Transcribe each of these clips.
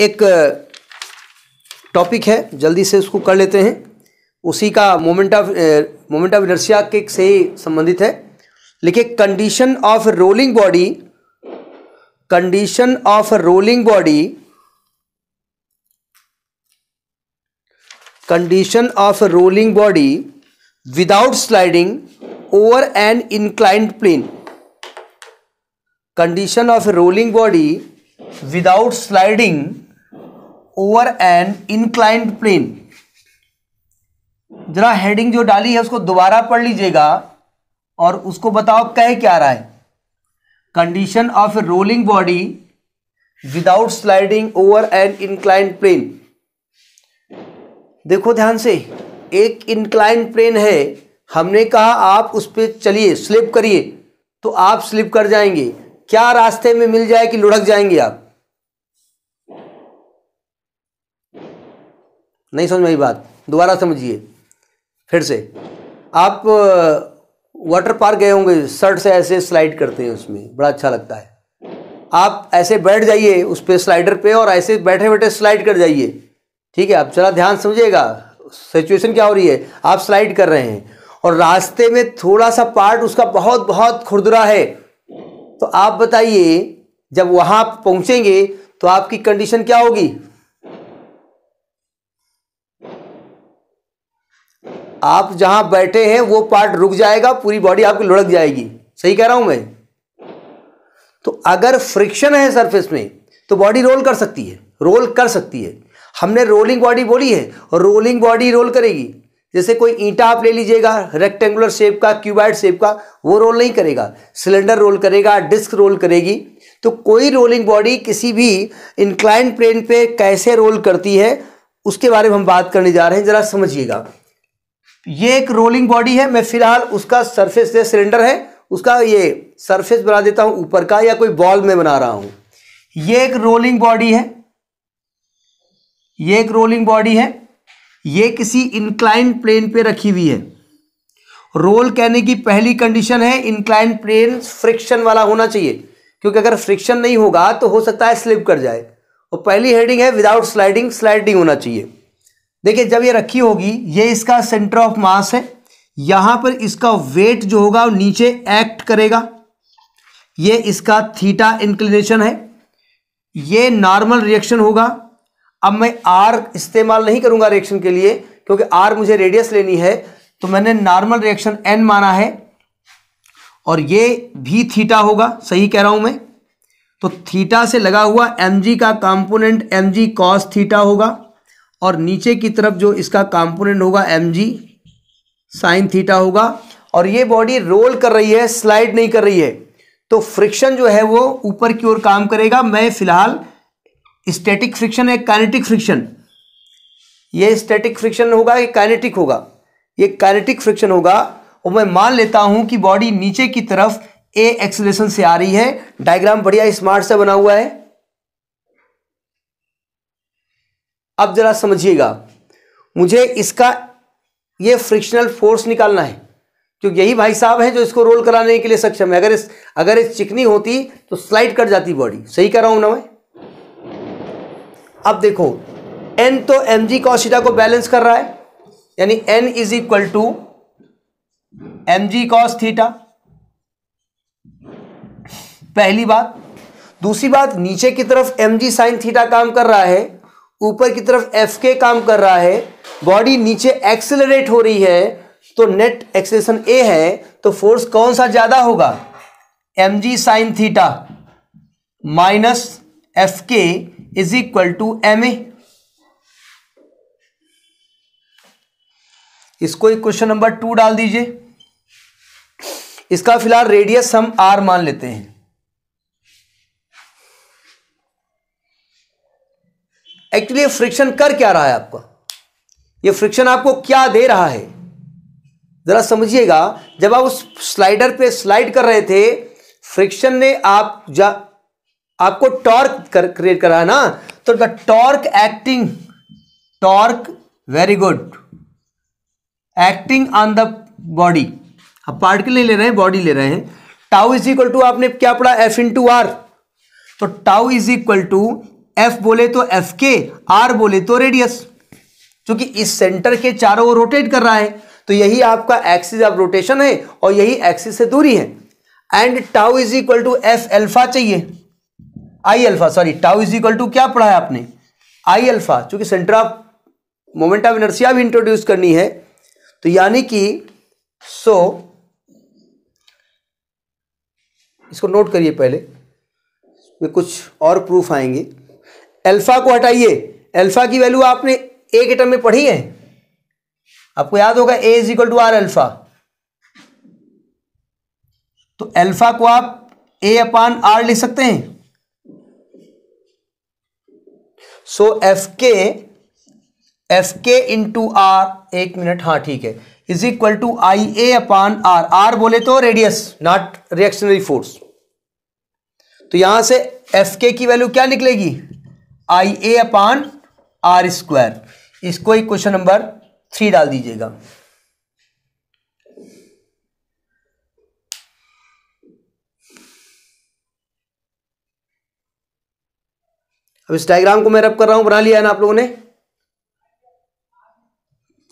एक टॉपिक है जल्दी से उसको कर लेते हैं उसी का moment of moment of inertia के से ही संबंधित है लिखिए condition of rolling body condition of rolling body condition of rolling body without sliding over an inclined plane condition of rolling body without sliding over an inclined plane जरा heading जो डाली है उसको दोबारा पढ़ लीजिएगा और उसको बताओ कह क्या रहा है condition of a rolling body without sliding over an inclined plane देखो ध्यान से एक इनक्लाइंट प्लेन है हमने कहा आप उस पर चलिए स्लिप करिए तो आप स्लिप कर जाएंगे क्या रास्ते में मिल जाए कि लुढ़क जाएंगे आप नहीं समझ में आई बात दोबारा समझिए फिर से आप वाटर पार्क गए होंगे शर्ट से ऐसे स्लाइड करते हैं उसमें बड़ा अच्छा लगता है आप ऐसे बैठ जाइए उस पर स्लाइडर पे और ऐसे बैठे बैठे स्लाइड कर जाइए ठीक है आप चला ध्यान समझिएगा सिचुएशन क्या हो रही है आप स्लाइड कर रहे हैं और रास्ते में थोड़ा सा पार्ट उसका बहुत बहुत खुरदुरा है तो आप बताइए जब वहाँ पहुँचेंगे तो आपकी कंडीशन क्या होगी आप जहां बैठे हैं वो पार्ट रुक जाएगा पूरी बॉडी आपकी लुढ़क जाएगी सही कह रहा हूं मैं तो अगर फ्रिक्शन है सरफेस में तो बॉडी रोल कर सकती है रोल कर सकती है हमने रोलिंग बॉडी बोली है और रोलिंग बॉडी रोल करेगी जैसे कोई ईंटा आप ले लीजिएगा रेक्टेंगुलर शेप का क्यूबाइड शेप का वो रोल नहीं करेगा सिलेंडर रोल करेगा डिस्क रोल करेगी तो कोई रोलिंग बॉडी किसी भी इंक्लाइन प्लेन पे कैसे रोल करती है उसके बारे में हम बात करने जा रहे हैं ज़रा समझिएगा ये एक रोलिंग बॉडी है मैं फिलहाल उसका सरफेस सिलेंडर है उसका ये सरफेस बना देता हूं ऊपर का या कोई बॉल में बना रहा हूं ये एक रोलिंग बॉडी है ये एक रोलिंग बॉडी है ये किसी इंक्लाइन प्लेन पे रखी हुई है रोल कहने की पहली कंडीशन है इंक्लाइन प्लेन फ्रिक्शन वाला होना चाहिए क्योंकि अगर फ्रिक्शन नहीं होगा तो हो सकता है स्लिप कर जाए और पहली हेडिंग है विदाउट स्लाइडिंग स्लाइडिंग होना चाहिए देखिए जब ये रखी होगी ये इसका सेंटर ऑफ मास है यहां पर इसका वेट जो होगा वो नीचे एक्ट करेगा ये इसका थीटा इंक्लिनेशन है ये नॉर्मल रिएक्शन होगा अब मैं आर इस्तेमाल नहीं करूंगा रिएक्शन के लिए क्योंकि आर मुझे रेडियस लेनी है तो मैंने नॉर्मल रिएक्शन एन माना है और ये भी थीटा होगा सही कह रहा हूं मैं तो थीटा से लगा हुआ एम का component M G cos theta होगा और नीचे की तरफ जो इसका कंपोनेंट होगा एम जी साइन थीटा होगा और ये बॉडी रोल कर रही है स्लाइड नहीं कर रही है तो फ्रिक्शन जो है वो ऊपर की ओर काम करेगा मैं फिलहाल स्टैटिक फ्रिक्शन है काइनेटिक फ्रिक्शन ये स्टैटिक फ्रिक्शन होगा ये काइनेटिक होगा ये काइनेटिक फ्रिक्शन होगा और मैं मान लेता हूं कि बॉडी नीचे की तरफ ए एक्सलेशन से आ रही है डायग्राम बढ़िया स्मार्ट से बना हुआ है अब ज़रा समझिएगा मुझे इसका ये फ्रिक्शनल फोर्स निकालना है क्योंकि यही भाई साहब हैं जो इसको रोल कराने के लिए सक्षम है अगर इस अगर इस चिकनी होती तो स्लाइड कर जाती बॉडी सही कर रहा हूं ना मैं अब देखो एन तो एम जी कॉशिटा को बैलेंस कर रहा है यानी N is equal to M G cos theta पहली बात दूसरी बात नीचे की तरफ एम जी साइन थीटा काम कर रहा है ऊपर की तरफ एफ के काम कर रहा है बॉडी नीचे एक्सेलरेट हो रही है तो नेट एक्सेलेशन ए है तो फोर्स कौन सा ज्यादा होगा M G sine theta minus F K is equal to M A इसको एक क्वेश्चन नंबर टू डाल दीजिए इसका फिलहाल रेडियस हम आर मान लेते हैं एक्चुअली ये फ्रिक्शन कर क्या रहा है आपका ये फ्रिक्शन आपको क्या दे रहा है ज़रा समझिएगा जब आप उस स्लाइडर पे स्लाइड कर रहे थे फ्रिक्शन ने आप जा आपको टॉर्क कर क्रिएट करा है ना तो the torque acting torque very good acting on the body आप पार्टिकल नहीं ले रहे हैं बॉडी ले रहे हैं टाउ इज इक्वल टू आपने क्या पढ़ा एफ इन टू आर तो tau is equal to F बोले तो एफ के आर बोले तो रेडियस क्योंकि इस सेंटर के चारों ओर रोटेट कर रहा है तो यही आपका एक्सिस ऑफ रोटेशन है और यही एक्सिस से दूरी है and tau is equal to F alpha चाहिए I alpha sorry tau is equal to क्या पढ़ा है आपने आई एल्फा चूंकि centre of moment of inertia भी इंट्रोड्यूस करनी है तो यानी कि सो इसको नोट करिए पहले कुछ और प्रूफ आएंगे अल्फा को हटाइए अल्फा की वैल्यू आपने एक एटम में पढ़ी है आपको याद होगा A is equal to R alpha तो अल्फा को आप ए अपान आर लिख सकते हैं so F K F K into R एक मिनट हाँ ठीक है is equal to I A upon R R बोले तो रेडियस नॉट रिएक्शनरी फोर्स तो यहां से एफ के की वैल्यू क्या निकलेगी आई ए अपान आर स्क्वायर इसको ही क्वेश्चन नंबर थ्री डाल दीजिएगा अब इस डायग्राम को मैं रब कर रहा हूं बना लिया है ना आप लोगों ने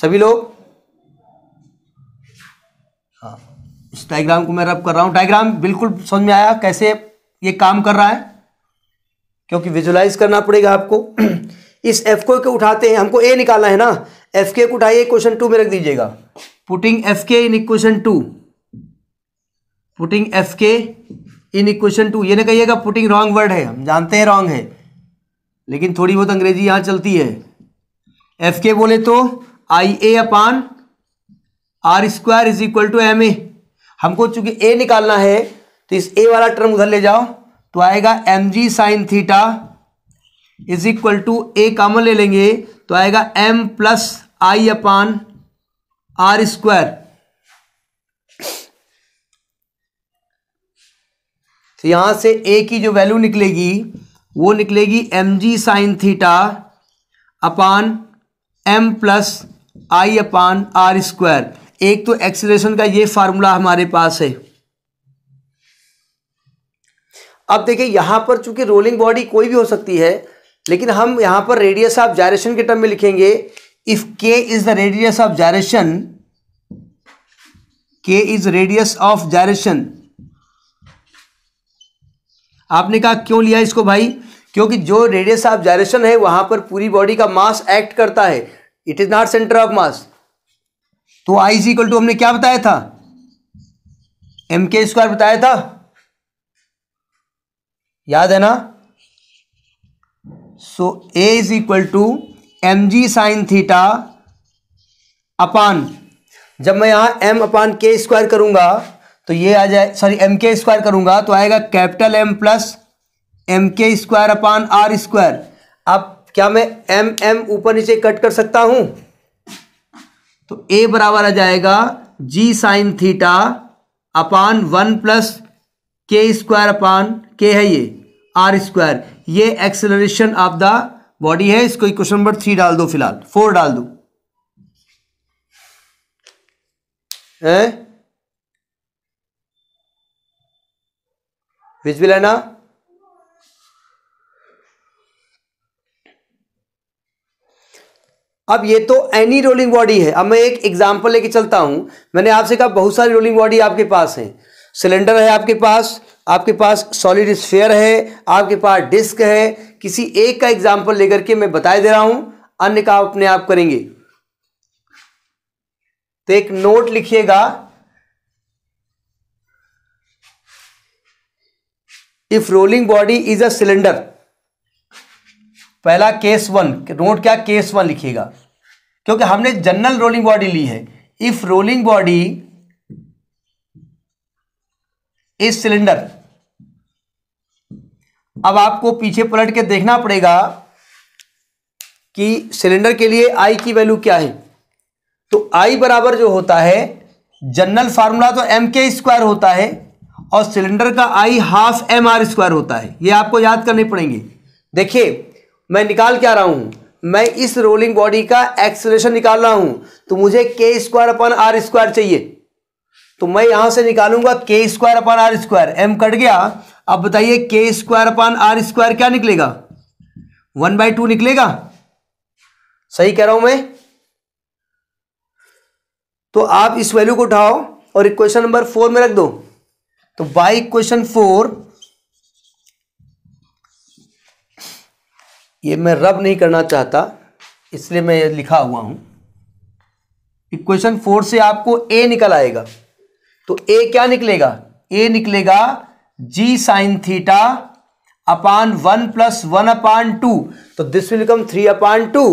सभी लोग हाँ इस डायग्राम को मैं रब कर रहा हूं डायग्राम बिल्कुल समझ में आया कैसे ये काम कर रहा है क्योंकि विजुलाइज करना पड़ेगा आपको इस एफ को उठाते हैं हमको ए निकालना है ना एफ के को उठाइए क्वेश्चन टू में रख दीजिएगा putting F K in equation two putting F K in equation to ये ना कहिएगा पुटिंग रॉन्ग वर्ड है हम जानते हैं रॉन्ग है लेकिन थोड़ी बहुत अंग्रेजी यहां चलती है एफ के बोले तो I A upon R square is equal to M A हमको चूंकि ए निकालना है तो इस ए वाला टर्म उधर ले जाओ तो आएगा M G sine theta is equal to A common ले लेंगे तो आएगा M plus I upon R square तो यहां से ए की जो वैल्यू निकलेगी वो निकलेगी M G sine theta upon M plus I upon R square एक तो एक्सीलरेशन का ये फार्मूला हमारे पास है अब देखिए यहाँ पर चूंकि रोलिंग बॉडी कोई भी हो सकती है लेकिन हम यहाँ पर रेडियस ऑफ जायरेशन के टर्म में लिखेंगे if K is the radius of gyration K is radius of gyration आपने कहा क्यों लिया इसको भाई क्योंकि जो रेडियस ऑफ जायरेशन है वहां पर पूरी बॉडी का मास एक्ट करता है it is not centre of mass तो आई इज इक्वल टू हमने क्या बताया था एम के स्क्वायर बताया था याद है ना so A is equal to M G sine theta upon जब मैं यहाँ एम अपान के स्क्वायर करूँगा तो ये आ जाए सॉरी एम के स्क्वायर करूँगा तो आएगा capital M plus M K square upon R square अब क्या मैं एम एम ऊपर नीचे कट कर सकता हूँ तो ए बराबर आ जाएगा G sine theta upon one plus K square upon के है ये आर स्क्वायर ये एक्सेलरेशन ऑफ द बॉडी है इसको क्वेश्चन नंबर थ्री डाल दो फिलहाल फोर डाल दो है विल है ना अब ये तो एनी रोलिंग बॉडी है अब मैं एक एग्जांपल लेके चलता हूं मैंने आपसे कहा बहुत सारी रोलिंग बॉडी आपके पास है सिलेंडर है आपके पास आपके पास सॉलिड स्फेयर है आपके पास डिस्क है किसी एक का एग्जाम्पल लेकर के मैं बताए दे रहा हूं अन्य का अपने आप करेंगे तो एक नोट लिखिएगा if rolling body is a cylinder पहला केस वन नोट क्या केस वन लिखिएगा क्योंकि हमने जनरल रोलिंग बॉडी ली है if rolling body is cylinder अब आपको पीछे पलट के देखना पड़ेगा कि सिलेंडर के लिए आई की वैल्यू क्या है तो आई बराबर जो होता है जनरल फार्मूला तो एम के स्क्वायर होता है और सिलेंडर का I half M R square होता है ये आपको याद करने पड़ेंगे देखिए मैं निकाल के आ रहा हूं मैं इस रोलिंग बॉडी का एक्सलेशन निकाल रहा हूं तो मुझे के स्क्वायर अपन आर स्क्वायर चाहिए तो मैं यहां से निकालूंगा K square upon R square M cut गया अब बताइए के स्क्वायर अपान आर स्क्वायर क्या निकलेगा वन बाई टू निकलेगा सही कह रहा हूं मैं तो आप इस वैल्यू को उठाओ और इक्वेशन नंबर फोर में रख दो तो बाई इक्वेशन फोर ये मैं रब नहीं करना चाहता इसलिए मैं ये लिखा हुआ हूं इक्वेशन फोर से आपको ए निकल आएगा तो ए क्या निकलेगा ए निकलेगा G sine theta upon one plus one upon two तो this will come three upon two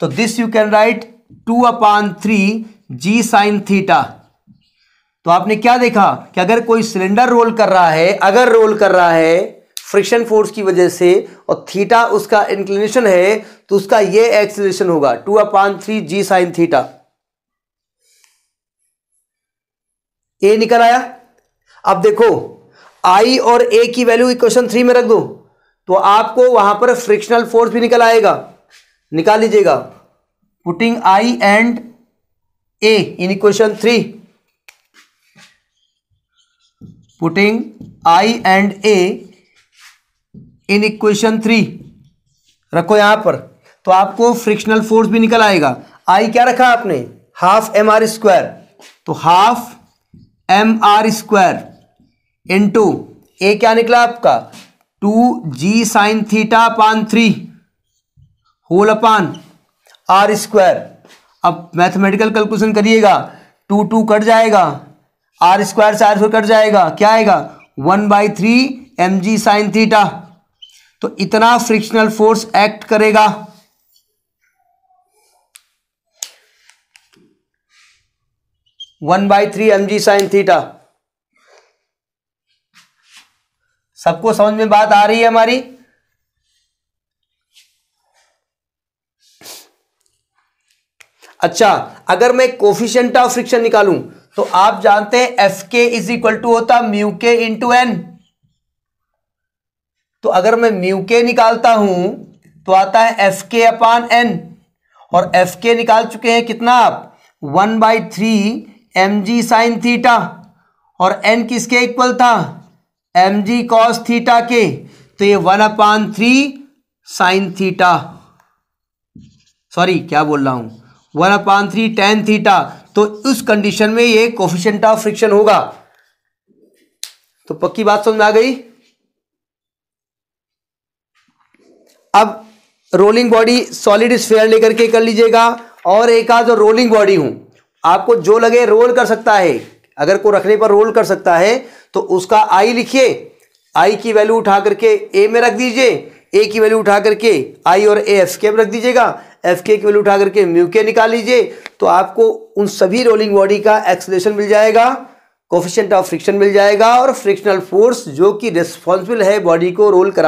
तो this you can write two upon three G sine theta तो आपने क्या देखा कि अगर कोई सिलेंडर रोल कर रहा है अगर रोल कर रहा है फ्रिक्शन फोर्स की वजह से और थीटा उसका इंक्लिनेशन है तो उसका ये एक्सिलेशन होगा two upon three G sine theta A निकल आया अब देखो आई और ए की वैल्यू इक्वेशन थ्री में रख दो तो आपको वहां पर फ्रिक्शनल फोर्स भी निकल आएगा निकाल लीजिएगा putting I and A in equation three putting I and A in equation three रखो यहां पर तो आपको फ्रिक्शनल फोर्स भी निकल आएगा आई क्या रखा आपने हाफ एम आर स्क्वायर तो half M R square into A क्या निकला आपका two G sine theta upon three whole upon R square अब मैथमेटिकल कैलकुलेशन करिएगा टू टू कट जाएगा आर स्क्वायर से आर स्क्वायर कट जाएगा क्या आएगा one by three M G sine theta तो इतना फ्रिक्शनल फोर्स एक्ट करेगा one by three M G sine theta सबको समझ में बात आ रही है हमारी अच्छा अगर मैं कोफिशियंट ऑफ फ्रिक्शन निकालूं तो आप जानते हैं F K is equal to होता म्यू के इंटू एन तो अगर मैं म्यू के निकालता हूं तो आता है एफ के अपान एन और एफ के निकाल चुके हैं कितना आप one by three M G sine theta और एन किसके इक्वल था एम जी कॉस थीटा के तो ये one upon three sine theta sorry क्या बोल रहा हूं one upon three tan theta तो उस कंडीशन में ये कोफिशेंट ऑफ फ्रिक्शन होगा तो पक्की बात समझ में आ गई अब रोलिंग बॉडी सॉलिड स्फेयर लेकर के कर लीजिएगा और एक आध रोलिंग बॉडी हूं आपको जो लगे रोल कर सकता है अगर को रखने पर रोल कर सकता है तो उसका आई लिखिए आई की वैल्यू उठा करके ए में रख दीजिए ए की वैल्यू उठा करके आई और ए एफ के में रख दीजिएगा एफ के की वैल्यू उठा करके म्यू के निकाल लीजिए तो आपको उन सभी रोलिंग बॉडी का एक्सलेशन मिल जाएगा कोफिशेंट ऑफ फ्रिक्शन मिल जाएगा और फ्रिक्शनल फोर्स जो कि रिस्पॉन्सिबल है बॉडी को रोल करा